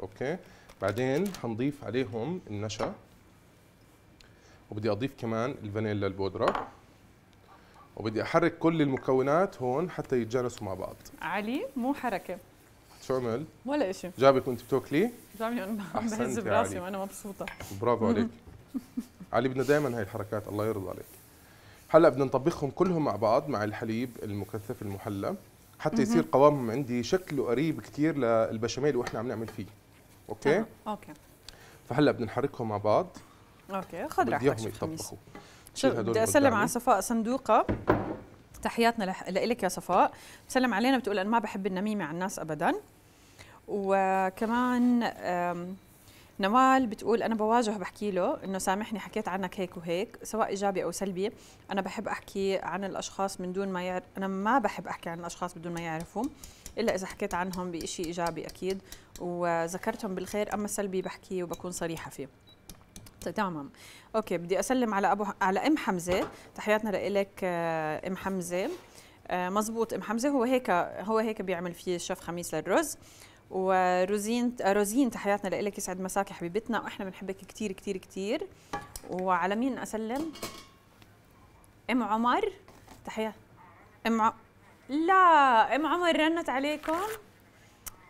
اوكي بعدين حنضيف عليهم النشا وبدي اضيف كمان الفانيلا البودره وبدي احرك كل المكونات هون حتى يتجانسوا مع بعض علي مو حركه شو عمل؟ ولا شيء جابك وانت بتاكلي؟ جابني انا بهز براسي وانا مبسوطه برافو عليك علي بدنا دائما هاي الحركات الله يرضى عليك هلا بدنا نطبخهم كلهم مع بعض مع الحليب المكثف المحلى حتى يصير قوامهم عندي شكله قريب كثير للبشاميل واحنا عم نعمل فيه اوكي اوكي فهلا بدنا نحركهم مع بعض اوكي خذ راحتك بدهم يطبخوا بدي اسلم على صفاء صندوقه تحياتنا لك يا صفاء بسلم علينا بتقول انا ما بحب النميمه على الناس ابدا وكمان نوال بتقول انا بواجه بحكي له انه سامحني حكيت عنك هيك وهيك سواء ايجابي او سلبي انا بحب احكي عن الاشخاص من دون ما يعرف انا ما بحب احكي عن الاشخاص بدون ما يعرفوا الا اذا حكيت عنهم بشيء ايجابي اكيد وذكرتهم بالخير اما السلبي بحكيه وبكون صريحه فيه تمام اوكي بدي اسلم على ابو على ام حمزه تحياتنا لك آه، ام حمزه آه، مزبوط ام حمزه هو هيك هو هيك بيعمل فيه الشيف خميس للرز وروزين روزين تحياتنا لك يسعد مساكي حبيبتنا واحنا بنحبك كثير كثير كثير وعلى مين اسلم ام عمر تحيات ام ع... لا ام عمر رنت عليكم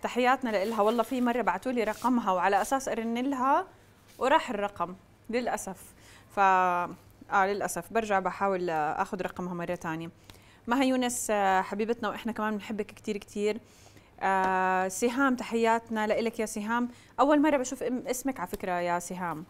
تحياتنا لإلها والله في مره بعثوا لي رقمها وعلى اساس ارن لها وراح الرقم للاسف ف اه للاسف برجع بحاول اخذ رقمها مره ثانيه مها يونس آه، حبيبتنا واحنا كمان بنحبك كثير كثير آه سهام تحياتنا لك يا سهام اول مره بشوف اسمك على فكره يا سهام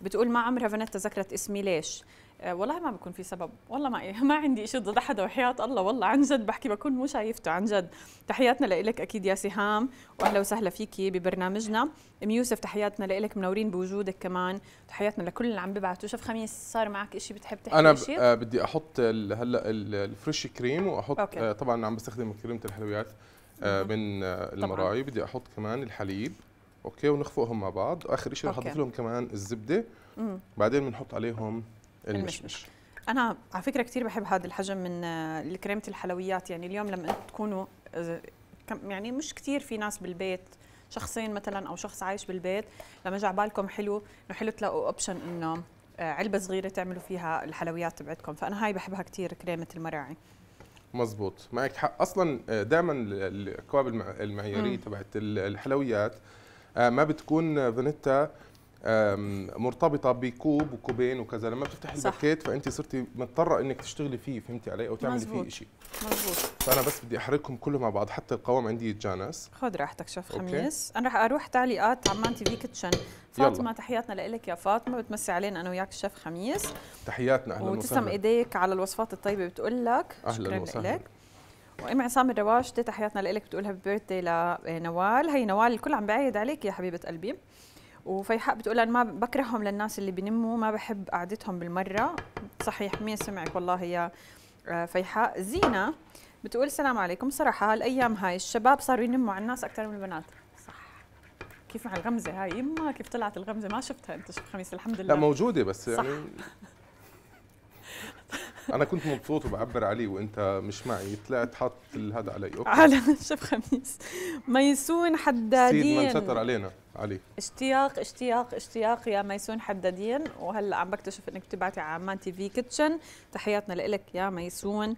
بتقول ما عمرها فانيتا ذكرت اسمي ليش آه، والله ما بكون في سبب والله ما إيه، ما عندي شيء ضد حدا وحياه الله والله عن جد بحكي بكون مو شايفته عن جد تحياتنا لك اكيد يا سهام واهلا وسهلا فيكي ببرنامجنا ام يوسف تحياتنا لك منورين بوجودك كمان تحياتنا لكل اللي عم ببعثوا شوف خميس صار معك شيء بتحب تحكي انا آه بدي احط هلا الفريش كريم واحط أوكي. آه طبعا عم بستخدم كريمه الحلويات آه من آه، المراعي بدي احط كمان الحليب اوكي ونخفقهم مع بعض واخر شيء رح احط لهم كمان الزبده مم. بعدين بنحط عليهم المشمش, المشمش. انا على فكره كثير بحب هذا الحجم من آه، كريمه الحلويات يعني اليوم لما تكونوا يعني مش كثير في ناس بالبيت شخصين مثلا او شخص عايش بالبيت لما جاء بالكم حلو انه حلو تلاقوا اوبشن انه آه، علبه صغيره تعملوا فيها الحلويات تبعتكم فانا هاي بحبها كثير كريمه المراعي مظبوط معك حق اصلا آه، دائما الاكواب المعياريه تبعت الحلويات آه، ما بتكون آه، فانيتا مرتبطه بكوب وكوبين وكذا لما بتفتحي الباكيت فانت صرتي مضطره انك تشتغلي فيه فهمتي علي او تعملي فيه شيء مظبوط فانا بس بدي احركهم كلهم مع بعض حتى القوام عندي يتجانس خذ راحتك شيف خميس انا رح اروح تعليقات عمان تي في كيتشن فاطمه يلا. تحياتنا لك يا فاطمه بتمسي علينا انا وياك الشيف خميس تحياتنا اهلا وسهلا وتسلم ايديك على الوصفات الطيبه بتقول لك اهلا وسهلا لك وام عصام الرواشتي تحياتنا لك بتقول هابي بيرثدي لنوال هي نوال الكل عم بعيد عليك يا حبيبه قلبي وفيحاء بتقول انا ما بكرههم للناس اللي بنموا ما بحب قعدتهم بالمره صحيح مين سمعك والله يا آه، فيحاء زينه بتقول السلام عليكم صراحه هالايام هاي الشباب صاروا ينموا على الناس اكثر من البنات كيف مع الغمزه هاي يما كيف طلعت الغمزه ما شفتها انت شوف خميس الحمد لله لا موجوده بس صح. يعني انا كنت مبسوط وبعبر عليه وانت مش معي طلعت حاطط هذا علي اوكي على شوف خميس ميسون حدادين ما ستر علينا علي اشتياق اشتياق اشتياق يا ميسون حدادين وهلا عم بكتشف انك بتبعتي على عمان تي في كيتشن تحياتنا لك يا ميسون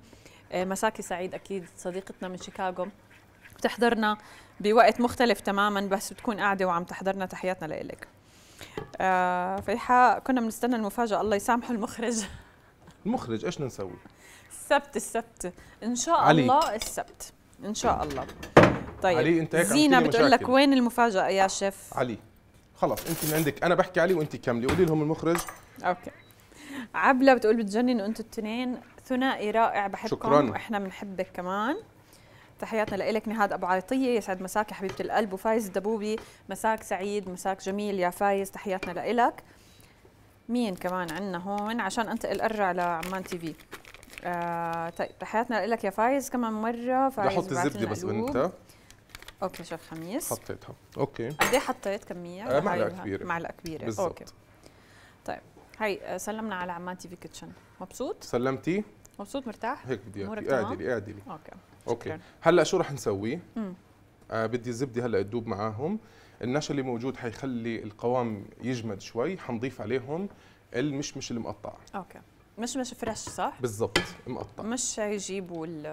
آه، مساكي سعيد اكيد صديقتنا من شيكاغو بتحضرنا بوقت مختلف تماما بس بتكون قاعده وعم تحضرنا تحياتنا لإلك آه فيحاء كنا بنستنى المفاجاه الله يسامحه المخرج المخرج ايش نسوي السبت السبت ان شاء عليك. الله السبت ان شاء إيه. الله طيب علي انت هيك زينه بتقول لك وين المفاجاه يا شيف علي خلص انت من عندك انا بحكي علي وانت كملي قولي لهم المخرج اوكي عبلة بتقول بتجنن وانتوا التنين ثنائي رائع بحبكم شكرا واحنا بنحبك كمان تحياتنا لك نهاد ابو عيطيه يسعد مساك يا حبيبه القلب وفايز الدبوبي مساك سعيد مساك جميل يا فايز تحياتنا لك مين كمان عندنا هون عشان انتقل ارجع لعمان تي في آه طيب تحياتنا لك يا فايز كمان مره فايز بحط الزبده بس انت اوكي شوف خميس حطيتها اوكي قد ايه حطيت كميه آه معلقه كبيره معلقه كبيره بالزبط. اوكي طيب هي آه، سلمنا على عمان تي في كيتشن مبسوط سلمتي مبسوط مرتاح هيك بدي اياكي اعدلي اعدلي اوكي اوكي شكرا. هلا شو رح نسوي آه بدي الزبده هلا تدوب معاهم النشا اللي موجود حيخلي القوام يجمد شوي حنضيف عليهم المشمش المقطع اوكي مش مش فريش صح؟ بالضبط مقطع مش يجيبوا ال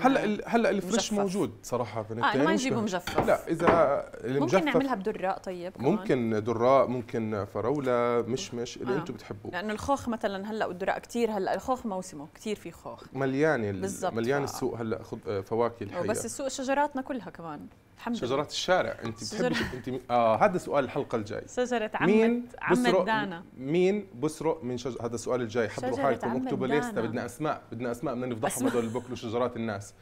هلا ال هلا الفريش موجود صراحه بنتين آه ما يجيبوا مجفف لا اذا المجفف ممكن نعملها بدراء طيب كمان. ممكن دراء ممكن فراوله مشمش آه. اللي آه. انتم بتحبوه لانه الخوخ مثلا هلا والدراء كثير هلا الخوخ موسمه كثير في خوخ مليان مليان آه. السوق هلا آه، فواكه الحقيقه بس السوق شجراتنا كلها كمان الحمد شجرة الشارع انت بتحبي انت اه هذا سؤال الحلقه الجاي شجرة عمة مين دانا مين بسرق من شجرة هذا السؤال الجاي حضروا حالكم اكتبوا ليستا بدنا اسماء بدنا اسماء بدنا نفضحهم هذول اللي بياكلوا شجرات الناس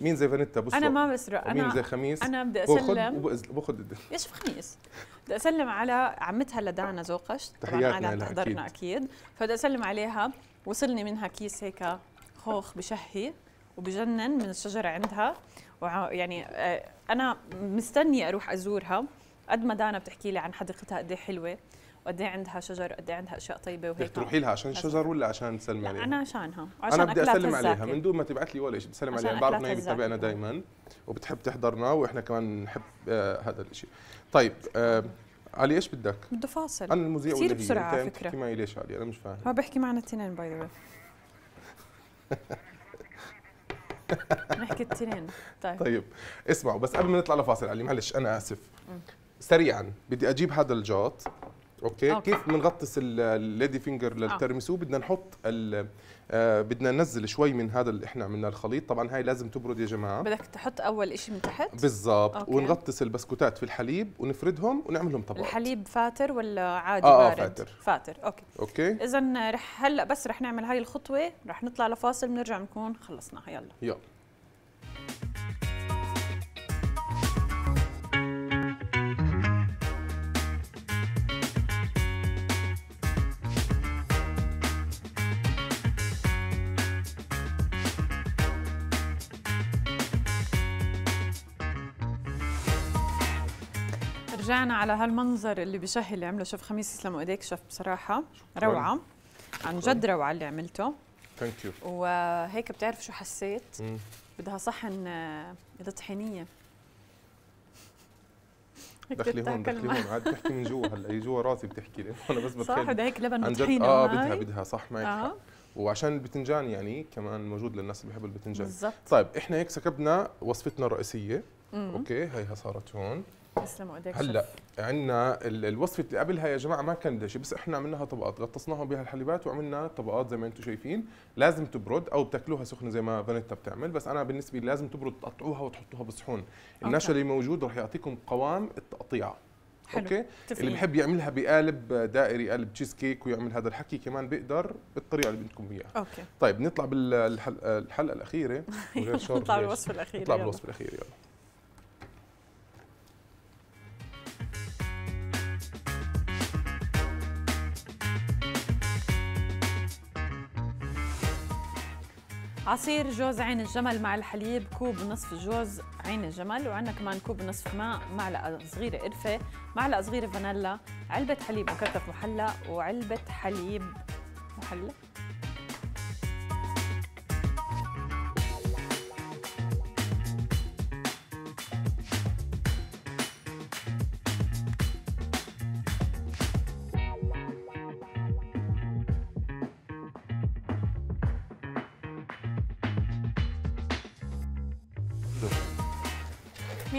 مين زي فانيتا بسرق انا ما بسرق انا مين زي خميس انا بدي اسلم باخذ ايش خميس بدي اسلم على عمتها لدانا زوقش تحياتنا لها تحضرنا اكيد, أكيد. فبدي اسلم عليها وصلني منها كيس هيك خوخ بشهي وبجنن من الشجره عندها ويعني آه، انا مستنيه اروح ازورها قد ما دانا بتحكي لي عن حديقتها قد إيه حلوه وقد ايه عندها شجر وقد ايه عندها اشياء طيبه وهيك بتروحي تروحي لها عشان الشجر ولا عشان تسلمي عليها؟ انا عشانها عشان انا بدي اسلم عليها من دون ما تبعت لي ولا شيء بسلم عليها بعرف انها بتتابعنا دائما وبتحب تحضرنا واحنا كمان نحب آه هذا الشيء طيب آه علي ايش بدك؟ بده فاصل انا المذيع كثير بسرعه على فكره بتحكي معي ليش علي؟ انا مش فاهم ما بحكي معنا اثنين باي ذا نحكي التنين طيب طيب اسمعوا بس قبل ما نطلع لفاصل علي معلش انا اسف سريعا بدي اجيب هذا الجوط اوكي, أوكي. كيف بنغطس الليدي فينجر آه. للترمسو بدنا نحط آه بدنا ننزل شوي من هذا اللي احنا عملناه الخليط طبعا هاي لازم تبرد يا جماعه بدك تحط اول شيء من تحت بالضبط ونغطس البسكوتات في الحليب ونفردهم ونعملهم طبقات الحليب فاتر ولا عادي آه, آه، بارد فاتر فاتر اوكي اوكي اذا رح هلا بس رح نعمل هاي الخطوه رح نطلع لفاصل بنرجع بنكون خلصنا يلا يلا رجعنا على هالمنظر اللي بشهي اللي عمله شوف خميس يسلموا ايديك شوف بصراحه روعه عن جد روعه اللي عملته ثانك يو وهيك بتعرف شو حسيت بدها صحن آه، طحينيه دخلي هون دخلي هون عاد بتحكي من جوا هلا هي جوا راسي بتحكي لي انا بس بتخيل صح بدها هيك لبن وطحينه اه بدها بدها صح معك آه. وعشان البتنجان يعني كمان موجود للناس اللي بيحبوا البتنجان بالزبط. طيب احنا هيك سكبنا وصفتنا الرئيسيه اوكي هيها صارت هون تسلموا ايديك هلا عندنا الوصفه اللي قبلها يا جماعه ما كان دشي بس احنا عملناها طبقات غطسناهم الحليبات وعملنا طبقات زي ما انتم شايفين لازم تبرد او بتاكلوها سخنه زي ما فانيتا بتعمل بس انا بالنسبه لي لازم تبرد تقطعوها وتحطوها بالصحون النشا اللي موجود رح يعطيكم قوام التقطيع حلو. اوكي تفهم. اللي بحب يعملها بقالب دائري قالب تشيز كيك ويعمل هذا الحكي كمان بيقدر بالطريقه اللي بدكم اياها اوكي طيب نطلع بالحلقه الاخيره نطلع بالوصفه الاخيره نطلع بالوصفه الاخيره يلا عصير جوز عين الجمل مع الحليب كوب نصف جوز عين الجمل وعندنا كمان كوب نصف ماء معلقه صغيره قرفه معلقه صغيره فانيلا علبه حليب مكثف محلى وعلبه حليب محلى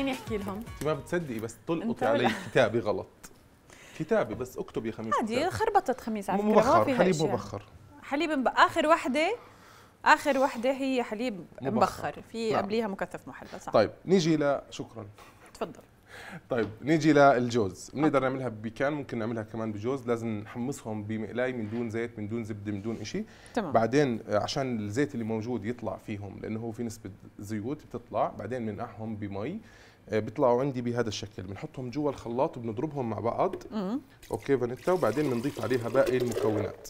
مين يحكي لهم انت ما بتصدقي بس تلقطي علي كتابي غلط كتابي بس اكتبي خميس عادي خربطت خميس على فكره مبخر حليب مبخر حليب اخر وحده اخر وحده هي حليب مبخر, مبخر. في نعم. قبليها مكثف محلى صح طيب نيجي ل شكرا تفضل طيب نيجي للجوز بنقدر نعملها ببيكان ممكن نعملها كمان بجوز لازم نحمصهم بمقلاي من دون زيت من دون زبده من دون شيء تمام بعدين عشان الزيت اللي موجود يطلع فيهم لانه هو في نسبه زيوت بتطلع بعدين بنقعهم بمي آه، بيطلعوا عندي بهذا الشكل بنحطهم جوا الخلاط وبنضربهم مع بعض اوكي فانيتا وبعدين بنضيف عليها باقي المكونات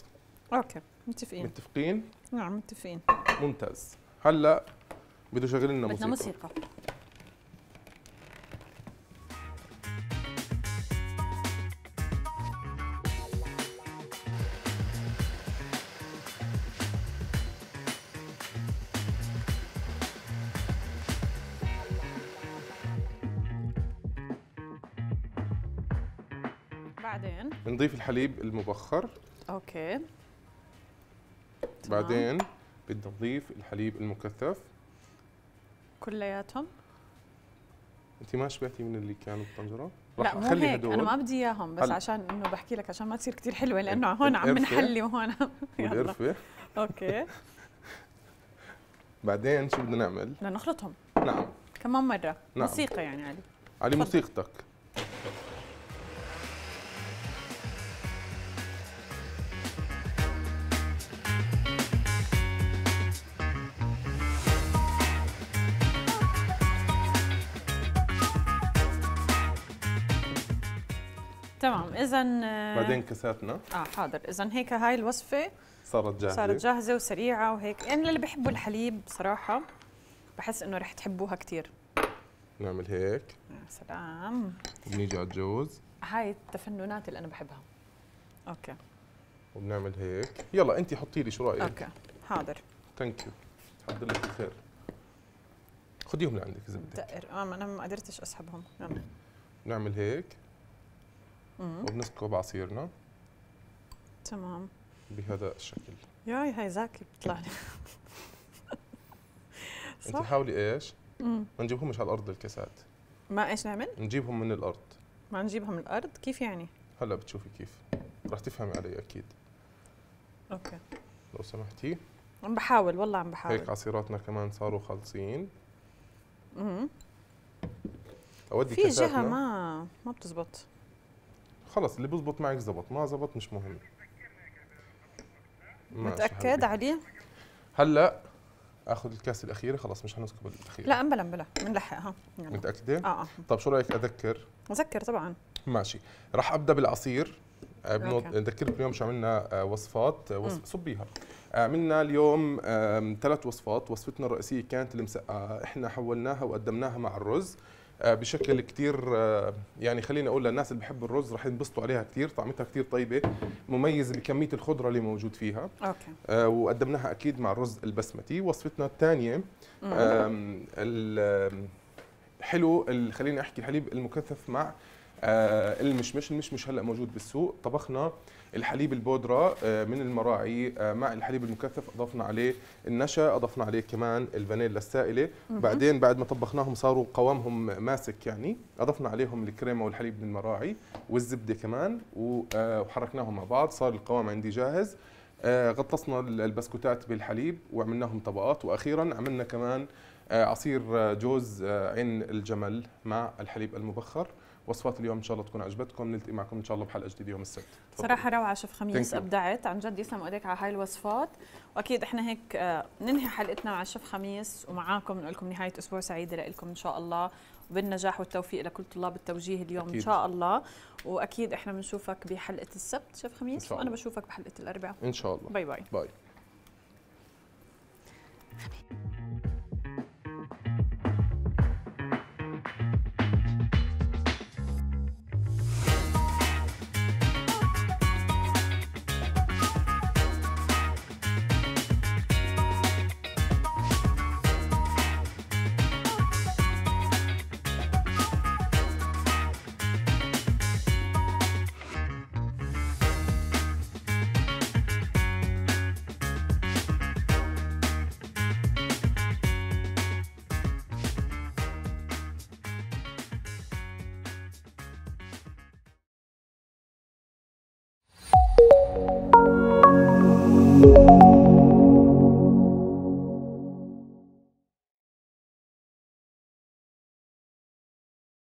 اوكي متفقين متفقين نعم متفقين ممتاز هلا بده شغل لنا موسيقى بدنا موسيقى نضيف الحليب المبخر اوكي بعدين بدنا نضيف الحليب المكثف كلياتهم انت ما شبعتي من اللي كانوا بالطنجره؟ لا مو هيك هدول. انا ما بدي اياهم بس هل... عشان انه بحكي لك عشان ما تصير كثير حلوه لانه هون عم نحلي وهون القرفه اوكي بعدين شو بدنا نعمل؟ بدنا نخلطهم نعم كمان مره نعم. موسيقى يعني علي علي موسيقتك اذا بعدين كاساتنا اه حاضر اذا هيك هاي الوصفه صارت جاهزه صارت جاهزه وسريعه وهيك يعني اللي بحبوا الحليب بصراحه بحس انه رح تحبوها كثير نعمل هيك يا سلام بنيجي على الجوز هاي التفننات اللي انا بحبها اوكي وبنعمل هيك يلا انت حطي لي شو رايك اوكي حاضر ثانك يو حد لك الخير خديهم لعندك اذا بدك اه ما انا ما قدرتش اسحبهم يلا نعمل هيك وبنسكب عصيرنا تمام بهذا الشكل ياي هاي زاكي بتطلع لي انت حاولي ايش؟ ما نجيبهمش على الارض الكاسات ما ايش نعمل؟ نجيبهم من الارض ما نجيبهم من الارض كيف يعني؟ هلا بتشوفي كيف رح تفهمي علي اكيد اوكي لو سمحتي عم بحاول والله عم بحاول هيك عصيراتنا كمان صاروا خالصين اها اودي في جهه ما ما بتزبط خلص اللي بيظبط معك زبط ما زبط مش مهم متاكد علي هلا اخذ الكاس الاخيره خلص مش هنسكب الاخيره لا امبلا امبلا بنلحقها يعني. متاكده اه اه طب شو رايك اذكر اذكر طبعا ماشي راح ابدا بالعصير آه، نذكر اليوم شو عملنا آه، وصفات آه، وصف صبيها عملنا اليوم ثلاث وصفات وصفتنا الرئيسيه كانت المسقعه احنا حولناها وقدمناها مع الرز آه، بشكل كثير آه، يعني خليني اقول للناس اللي بحب الرز رح ينبسطوا عليها كثير طعمتها كثير طيبه مميزه بكميه الخضره اللي موجود فيها اوكي آه، وقدمناها اكيد مع الرز البسمتي وصفتنا الثانيه حلو خليني احكي الحليب المكثف مع آه المشمش المشمش هلا موجود بالسوق طبخنا الحليب البودرة آه، من المراعي آه، مع الحليب المكثف أضفنا عليه النشا أضفنا عليه كمان الفانيلا السائلة بعدين بعد ما طبخناهم صاروا قوامهم ماسك يعني أضفنا عليهم الكريمة والحليب من المراعي والزبدة كمان آه، وحركناهم مع بعض صار القوام عندي جاهز غطسنا البسكوتات بالحليب وعملناهم طبقات واخيرا عملنا كمان آه، عصير آه، جوز آه، عين الجمل مع الحليب المبخر وصفات اليوم ان شاء الله تكون عجبتكم نلتقي معكم ان شاء الله بحلقه جديده يوم السبت صراحه روعه شيف خميس ابدعت عن جد يسلم ايديك على هاي الوصفات واكيد احنا هيك ننهي حلقتنا مع الشيف خميس ومعاكم نقول لكم نهايه اسبوع سعيده لكم ان شاء الله وبالنجاح والتوفيق لكل طلاب التوجيه اليوم أكيد. ان شاء الله واكيد احنا بنشوفك بحلقه السبت شيف خميس وانا بشوفك بحلقه الاربعاء ان شاء الله باي باي باي